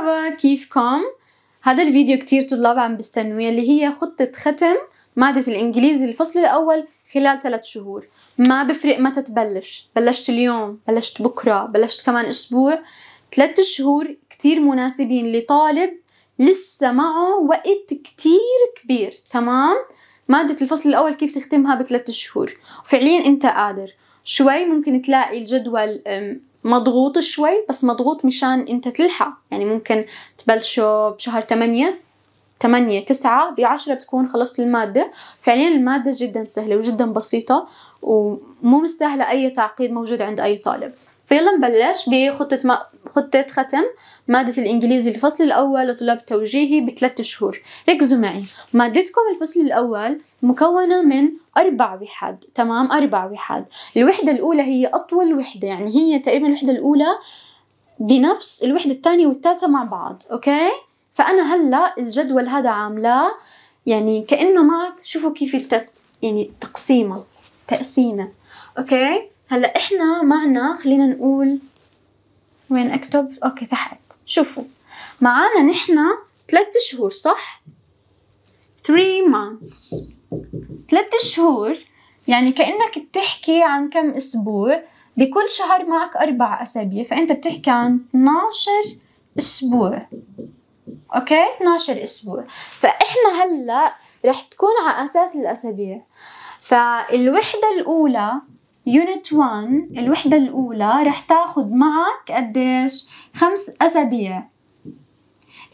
مرحبا كيفكم؟ هذا الفيديو كتير طلاب عم بستنوه اللي هي خطة ختم مادة الإنجليزي الفصل الأول خلال ثلاث شهور ما بفرق متى تبلش بلشت اليوم بلشت بكرة بلشت كمان أسبوع ثلاث شهور كتير مناسبين لطالب لسه معه وقت كتير كبير تمام؟ مادة الفصل الأول كيف تختمها بثلاث شهور فعليا أنت قادر شوي ممكن تلاقي الجدول مضغوط شوي بس مضغوط مشان انت تلحق يعني ممكن تبلشوا بشهر تمانية تمانية تسعة بعشرة بتكون خلصت المادة فعليا المادة جدا سهلة وجدا بسيطة ومو مستاهلة أي تعقيد موجود عند أي طالب فيلا نبلش بخطة ما خطة ختم مادة الإنجليزي الفصل الأول لطلاب توجيهي بثلاث شهور ركزوا معي مادتكم الفصل الأول مكونة من أربع وحد تمام أربع وحد الوحدة الأولى هي أطول وحدة يعني هي تقريبا الوحدة الأولى بنفس الوحدة الثانية والثالثة مع بعض أوكي فأنا هلأ الجدول هذا عاملاه يعني كأنه معك شوفوا كيف التق... يعني تقسيمة تقسيمة أوكي هلا احنا معنا خلينا نقول وين اكتب اوكي تحت شوفوا معانا نحن ثلاثة شهور صح 3 months ثلاثة شهور يعني كأنك بتحكي عن كم أسبوع بكل شهر معك أربع أسابيع فأنت بتحكي عن 12 أسبوع أوكي 12 أسبوع فإحنا هلأ رح تكون على أساس الأسابيع فالوحدة الأولى يونت 1 الوحدة الأولى رح تاخد معك قديش؟ خمس أسابيع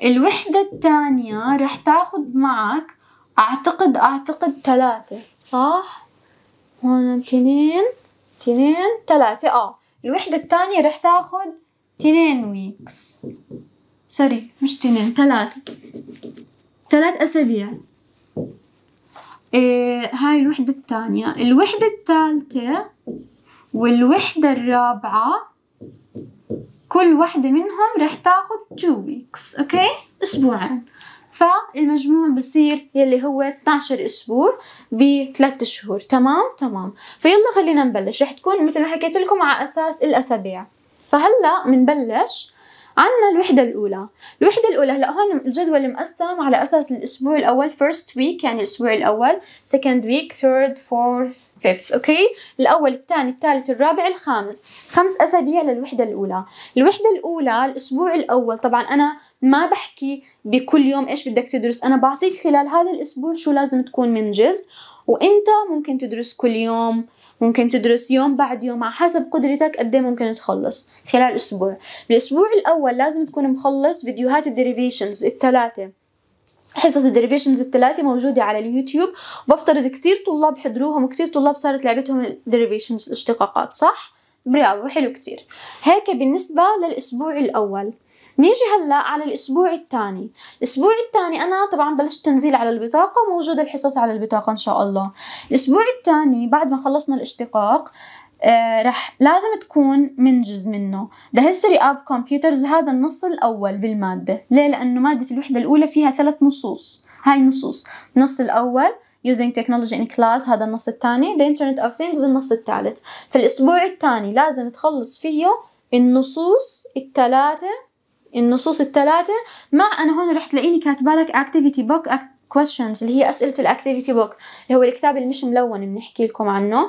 الوحدة الثانية رح تاخد معك أعتقد أعتقد ثلاثة صح؟ هون تنين تنين ثلاثة آه الوحدة الثانية رح تاخد تنين ويكس سوري مش تنين ثلاثة ثلاث أسابيع إيه هاي الوحدة الثانية الوحدة الثالثة والوحدة الرابعة كل وحدة منهم رح تاخد 2 weeks اوكي اسبوعين فالمجموع بصير يلي هو 12 اسبوع بثلاث شهور تمام تمام فيلا خلينا نبلش رح تكون مثل ما حكيت لكم على اساس الاسابيع فهلا بنبلش عندنا الوحدة الأولى الوحدة الأولى هلا هون الجدول مقسم على أساس الأسبوع الأول first week يعني الأسبوع الأول second week third fourth fifth أوكي الأول الثاني الثالث الرابع الخامس خمس أسابيع للوحدة الأولى الوحدة الأولى الأسبوع الأول طبعا أنا ما بحكي بكل يوم ايش بدك تدرس انا بعطيك خلال هذا الاسبوع شو لازم تكون منجز وانت ممكن تدرس كل يوم ممكن تدرس يوم بعد يوم على حسب قدرتك قد إيه ممكن تخلص خلال اسبوع بالاسبوع الاول لازم تكون مخلص فيديوهات الديريفيشنز الثلاثه حصص الديريفيشنز الثلاثة موجودة على اليوتيوب بفترض كتير طلاب حضروهم وكتير طلاب صارت لعبتهم الديريفيشنز الاشتقاقات صح؟ برافو حلو كتير هيك بالنسبة للأسبوع الأول نيجي هلا على الاسبوع الثاني الاسبوع الثاني انا طبعا بلشت تنزيل على البطاقه موجوده الحصص على البطاقه ان شاء الله الاسبوع الثاني بعد ما خلصنا الاشتقاق آه، رح لازم تكون منجز منه The History of Computers هذا النص الأول بالمادة ليه؟ لأنه مادة الوحدة الأولى فيها ثلاث نصوص هاي النصوص النص الأول using technology in class هذا النص الثاني the internet of things النص الثالث فالاسبوع الثاني لازم تخلص فيه النصوص الثلاثة النصوص الثلاثة مع أنا هون رح تلاقيني كاتبة لك activity book questions اللي هي أسئلة الأكتيفيتي بوك اللي هو الكتاب اللي مش ملون بنحكي لكم عنه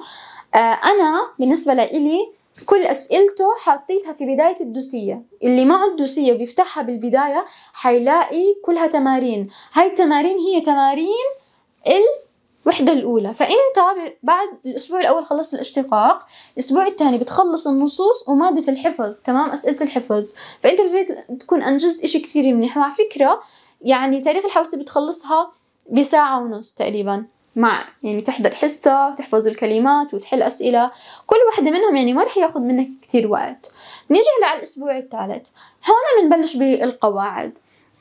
آه أنا بالنسبة لإلي كل أسئلته حطيتها في بداية الدوسية اللي معه الدوسية بيفتحها بالبداية حيلاقي كلها تمارين هاي التمارين هي تمارين ال الوحدة الأولى فأنت بعد الأسبوع الأول خلصت الاشتقاق الأسبوع الثاني بتخلص النصوص ومادة الحفظ تمام أسئلة الحفظ فأنت بتكون أنجزت إشي كتير منيح مع فكرة يعني تاريخ الحوسة بتخلصها بساعة ونص تقريبا مع يعني تحضر حصة تحفظ الكلمات وتحل أسئلة كل واحدة منهم يعني ما رح ياخد منك كتير وقت نيجي على الأسبوع الثالث هون بنبلش بالقواعد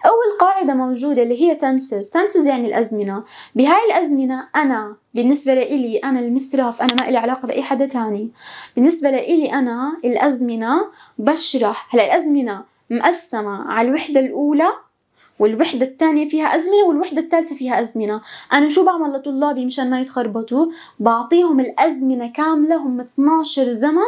أول قاعدة موجودة اللي هي تنسز تنسز يعني الأزمنة بهاي الأزمنة أنا بالنسبة لإلي أنا المسراف أنا ما إلي علاقة بأي حدا تاني بالنسبة لإلي أنا الأزمنة بشرح هلا الأزمنة مقسمة على الوحدة الأولى والوحدة الثانية فيها أزمنة والوحدة الثالثة فيها أزمنة أنا شو بعمل لطلابي مشان ما يتخربطوا بعطيهم الأزمنة كاملة هم 12 زمن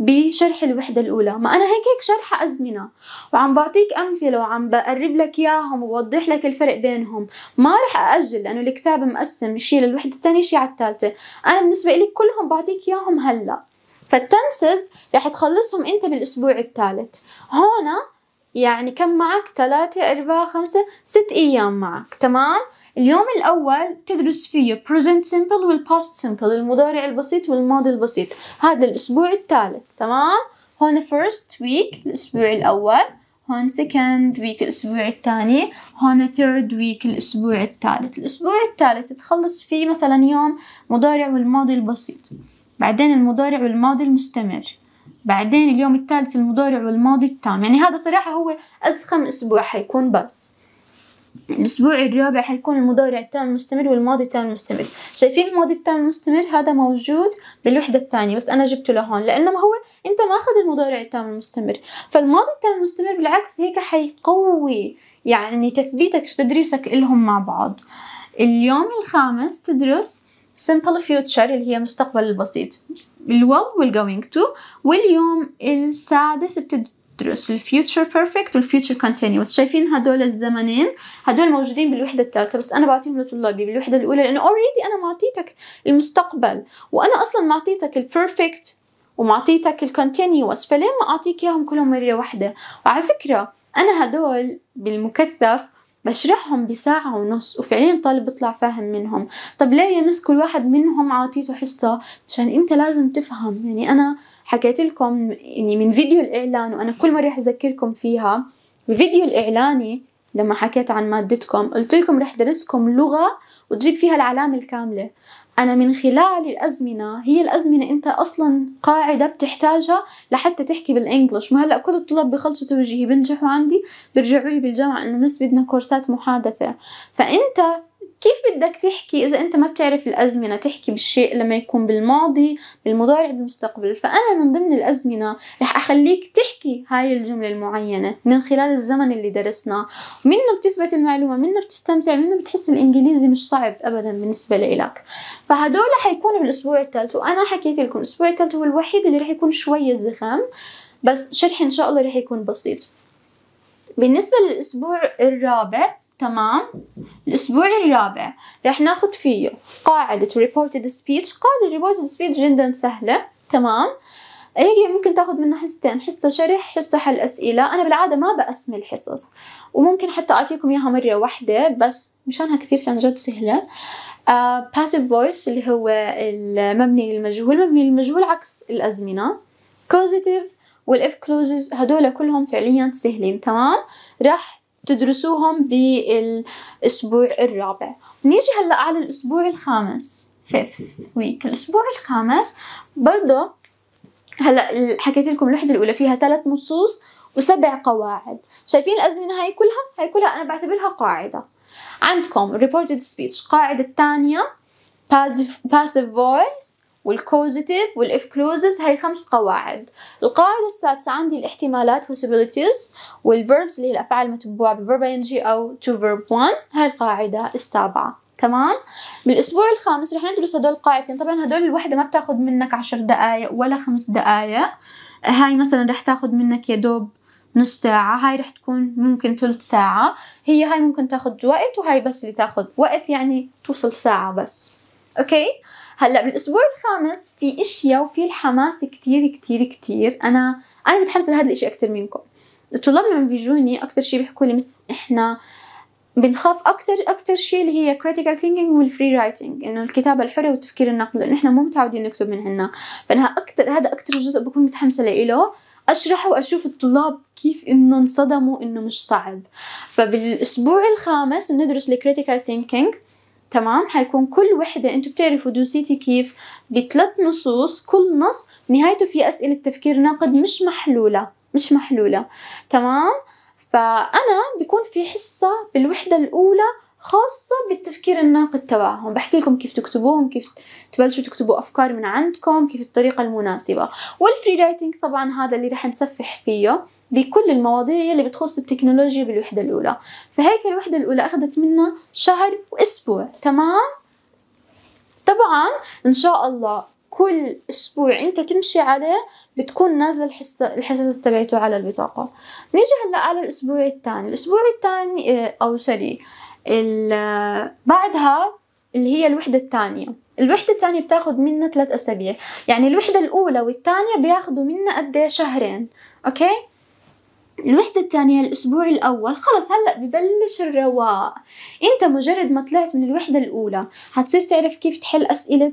بشرح الوحدة الأولى ما أنا هيك هيك شرح أزمنة وعم بعطيك أمثلة وعم بقرب لك إياهم ووضح لك الفرق بينهم ما رح أأجل لأنه الكتاب مقسم شي للوحدة الثانية شي على الثالثة أنا بالنسبة لي كلهم بعطيك إياهم هلأ فالتنسز رح تخلصهم أنت بالأسبوع الثالث هون يعني كم معك ثلاثة أربعة خمسة ست أيام معك تمام اليوم الأول تدرس فيه present simple والpast simple المضارع البسيط والماضي البسيط هذا الأسبوع الثالث تمام هون first week الأسبوع الأول هون second week الأسبوع الثاني هون third week الأسبوع الثالث الأسبوع الثالث تخلص فيه مثلا يوم مضارع والماضي البسيط بعدين المضارع والماضي المستمر بعدين اليوم الثالث المضارع والماضي التام يعني هذا صراحة هو أزخم أسبوع حيكون بس الأسبوع الرابع حيكون المضارع التام المستمر والماضي التام المستمر شايفين الماضي التام المستمر هذا موجود بالوحدة الثانية بس أنا جبته لهون لأنه ما هو أنت ما أخذ المضارع التام المستمر فالماضي التام المستمر بالعكس هيك حيقوي يعني تثبيتك وتدريسك إلهم مع بعض اليوم الخامس تدرس simple future اللي هي مستقبل البسيط الويل والجوينج تو واليوم السادس بتدرس الفيوتشر بيرفكت والفيوتشر كونتينيوس شايفين هدول الزمنين هدول موجودين بالوحده الثالثه بس انا بعطيهم لطلابي بالوحده الاولى لانه اوريدي انا معطيتك المستقبل وانا اصلا معطيتك البيرفكت ومعطيتك الكونتينيوس فليه ما اعطيك اياهم كلهم مره واحده وعلى فكره انا هدول بالمكثف بشرحهم بساعة ونص وفعليا طالب بيطلع فاهم منهم طب ليه يمس كل واحد منهم عاطيته حصة عشان انت لازم تفهم يعني انا حكيت لكم يعني من فيديو الاعلان وانا كل مرة اذكركم فيها الفيديو الاعلاني لما حكيت عن مادتكم قلت لكم رح درسكم لغة وتجيب فيها العلامة الكاملة أنا من خلال الأزمنة هي الأزمنة أنت أصلا قاعدة بتحتاجها لحتى تحكي بالإنجلش ما هلأ كل الطلاب بخلصوا توجيهي بنجحوا عندي برجعوا لي بالجامعة إنه مس بدنا كورسات محادثة فأنت كيف بدك تحكي إذا أنت ما بتعرف الأزمنة تحكي بالشيء لما يكون بالماضي بالمضارع بالمستقبل فأنا من ضمن الأزمنة رح أخليك تحكي هاي الجملة المعينة من خلال الزمن اللي درسناه منه بتثبت المعلومة منه بتستمتع منه بتحس الإنجليزي مش صعب أبدا بالنسبة لإلك فهدول حيكونوا بالأسبوع الثالث وأنا حكيت لكم الأسبوع الثالث هو الوحيد اللي رح يكون شوية زخم بس شرحي إن شاء الله رح يكون بسيط بالنسبة للأسبوع الرابع تمام الأسبوع الرابع رح ناخد فيه قاعدة reported speech قاعدة reported speech جدا سهلة تمام هي ممكن تاخد منها حصتين حصة شرح حصة حل أسئلة أنا بالعادة ما بقسم الحصص وممكن حتى أعطيكم إياها مرة واحدة بس مشانها كثير عن جد سهلة باسيف آه، passive voice اللي هو المبني للمجهول مبني للمجهول عكس الأزمنة causative والاف كلوزز هدول كلهم فعليا سهلين تمام راح بتدرسوهم بالاسبوع الرابع نيجي هلا على الاسبوع الخامس fifth week الاسبوع الخامس برضه هلا حكيت لكم الوحده الاولى فيها ثلاث نصوص وسبع قواعد شايفين الازمنه هاي كلها هاي كلها انا بعتبرها قاعده عندكم reported speech قاعده الثانيه passive, passive voice والكوزيتيف والإفكلوزز هاي خمس قواعد القاعدة السادسة عندي الاحتمالات possibilities والverbs اللي هي الأفعال المتبوعة بverb ing أو to verb one هاي القاعدة السابعة تمام بالاسبوع الخامس رح ندرس هدول القاعدتين طبعا هدول الوحده ما بتاخد منك عشر دقائق ولا خمس دقائق هاي مثلا رح تاخد منك يا دوب نص ساعة هاي رح تكون ممكن ثلث ساعة هي هاي ممكن تاخد وقت وهاي بس اللي تاخد وقت يعني توصل ساعة بس اوكي هلا بالاسبوع الخامس في اشياء وفي الحماس كتير كتير كتير انا انا متحمسه لهذا الاشي اكثر منكم الطلاب لما بيجوني اكثر شيء بيحكوا لي مس احنا بنخاف اكثر اكثر شيء اللي هي critical thinking والفري رايتنج انه الكتابه الحره والتفكير النقدي لانه احنا مو متعودين نكتب من عنا فانا اكثر هذا اكثر جزء بكون متحمسه له اشرح واشوف الطلاب كيف انه انصدموا انه مش صعب فبالاسبوع الخامس بندرس الكريتيكال ثينكينج تمام حيكون كل وحدة انتو بتعرفوا دوسيتي كيف بثلاث نصوص كل نص نهايته في اسئلة تفكير ناقد مش محلولة مش محلولة تمام فأنا بيكون في حصة بالوحدة الأولى خاصة بالتفكير الناقد تبعهم بحكي لكم كيف تكتبوهم كيف تبلشوا تكتبوا أفكار من عندكم كيف الطريقة المناسبة والفري رايتنج طبعا هذا اللي رح نسفح فيه بكل المواضيع يلي بتخص التكنولوجيا بالوحدة الأولى فهيك الوحدة الأولى أخذت منا شهر وأسبوع تمام؟ طبعا إن شاء الله كل أسبوع أنت تمشي عليه بتكون نازلة الحصة الحصص تبعته على البطاقة نيجي هلأ على الأسبوع الثاني الأسبوع الثاني آه، أو سوري بعدها اللي هي الوحدة الثانية الوحدة الثانية بتاخد منا ثلاث أسابيع يعني الوحدة الأولى والثانية بياخدوا منا قد إيه؟ شهرين أوكي الوحدة الثانية الأسبوع الأول خلص هلأ ببلش الرواق أنت مجرد ما طلعت من الوحدة الأولى هتصير تعرف كيف تحل أسئلة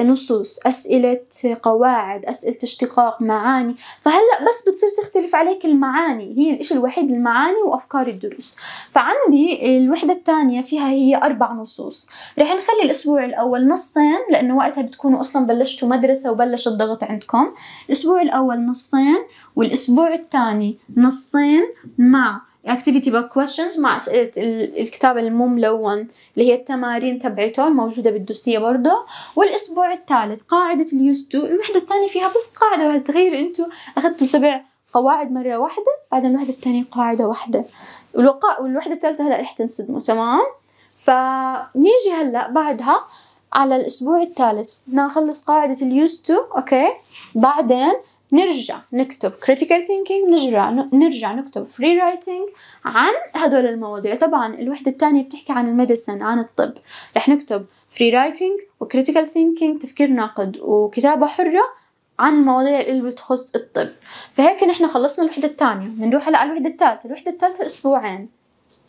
نصوص أسئلة قواعد أسئلة اشتقاق معاني فهلأ بس بتصير تختلف عليك المعاني هي الإشي الوحيد المعاني وأفكار الدروس فعندي الوحدة الثانية فيها هي أربع نصوص رح نخلي الأسبوع الأول نصين لأنه وقتها بتكونوا أصلا بلشتوا مدرسة وبلش الضغط عندكم الأسبوع الأول نصين والأسبوع الثاني نصين مع اكتيفيتي بوك كويشنز مع اسئله الكتاب المو ملون اللي هي التمارين تبعته الموجوده بالدوسيه برضه والاسبوع الثالث قاعده اليوز تو الوحده الثانيه فيها بس قاعده واحده تخيلوا انتوا اخذتوا سبع قواعد مرة واحدة بعدين الوحدة الثانية قاعدة واحدة والوحدة الثالثة هلا رح تنصدموا تمام فنيجي هلا بعدها على الأسبوع الثالث نخلص قاعدة اليوز تو أوكي بعدين نرجع نكتب critical thinking نرجع نرجع نكتب free writing عن هدول المواضيع طبعا الوحدة الثانية بتحكي عن المدسن عن الطب رح نكتب free writing critical thinking تفكير ناقد وكتابة حرة عن المواضيع اللي بتخص الطب فهيك نحن خلصنا الوحدة الثانية بنروح هلا على الوحدة الثالثة الوحدة الثالثة أسبوعين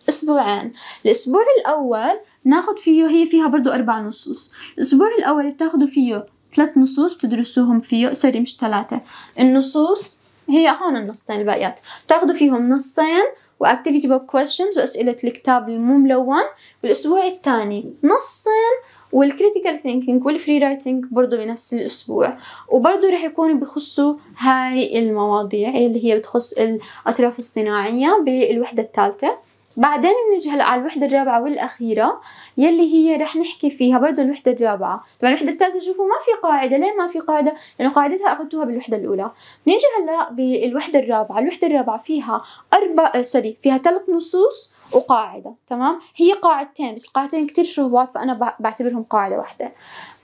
أسبوعين الأسبوع الأول ناخد فيه هي فيها برضو أربع نصوص الأسبوع الأول بتاخدوا فيه ثلاث نصوص بتدرسوهم فيه سوري مش ثلاثة النصوص هي هون النصين الباقيات بتاخذوا فيهم نصين واكتيفيتي بوك كويشنز واسئلة الكتاب المو ملون بالاسبوع الثاني نصين والكريتيكال ثينكينج والفري رايتنج برضه بنفس الاسبوع وبرضه رح يكونوا بخصوا هاي المواضيع اللي هي بتخص الاطراف الصناعيه بالوحده الثالثه بعدين بنيجي هلا على الوحده الرابعه والاخيره يلي هي رح نحكي فيها برضه الوحده الرابعه طبعا الوحده الثالثه شوفوا ما في قاعده ليه ما في قاعده لانه قاعدتها اخذتوها بالوحده الاولى بنيجي هلا بالوحده الرابعه الوحده الرابعه فيها اربع آه، سوري فيها ثلاث نصوص وقاعده تمام هي قاعدتين بس القاعدتين كتير شبه فانا بعتبرهم قاعده واحده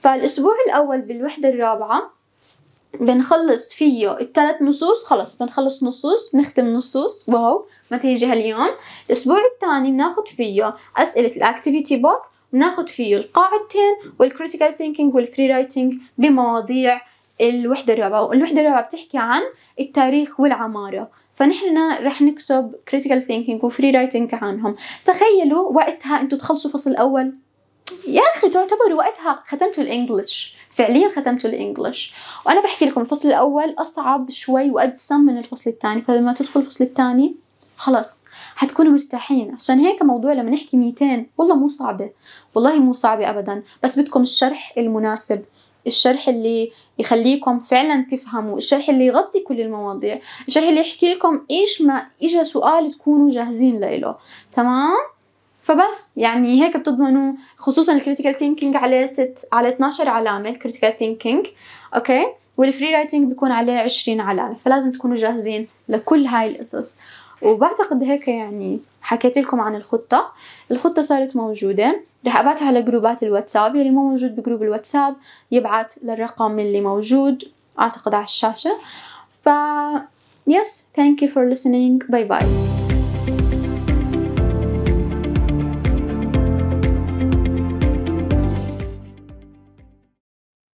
فالاسبوع الاول بالوحده الرابعه بنخلص فيه الثلاث نصوص خلص بنخلص نصوص نختم نصوص واو تيجي هاليوم الأسبوع الثاني بناخد فيه أسئلة الأكتيفيتي بوك بناخد فيه القاعدتين والكريتيكال ثينكينج والفري رايتنج بمواضيع الوحدة الرابعة والوحده الرابعة بتحكي عن التاريخ والعمارة فنحن رح نكتب critical thinking وفري رايتنج عنهم تخيلوا وقتها انتوا تخلصوا فصل أول يا اخي تعتبر وقتها ختمت الانجليش فعليا ختمت الانجليش وانا بحكي لكم الفصل الاول اصعب شوي وادسم من الفصل الثاني فلما تدخل الفصل الثاني خلص حتكونوا مرتاحين عشان هيك موضوع لما نحكي 200 والله مو صعبة والله مو صعبة أبدا بس بدكم الشرح المناسب الشرح اللي يخليكم فعلا تفهموا الشرح اللي يغطي كل المواضيع الشرح اللي يحكي لكم ايش ما اجى سؤال تكونوا جاهزين له تمام فبس يعني هيك بتضمنوا خصوصا الكريتيكال ثينكينج عليه ست على 12 علامه الكريتيكال ثينكينج اوكي والفري رايتنج بيكون عليه 20 علامه فلازم تكونوا جاهزين لكل هاي القصص وبعتقد هيك يعني حكيت لكم عن الخطة الخطة صارت موجودة رح أبعتها لجروبات الواتساب يلي مو موجود بجروب الواتساب يبعت للرقم اللي موجود أعتقد على الشاشة ف يس ثانك يو فور listening باي باي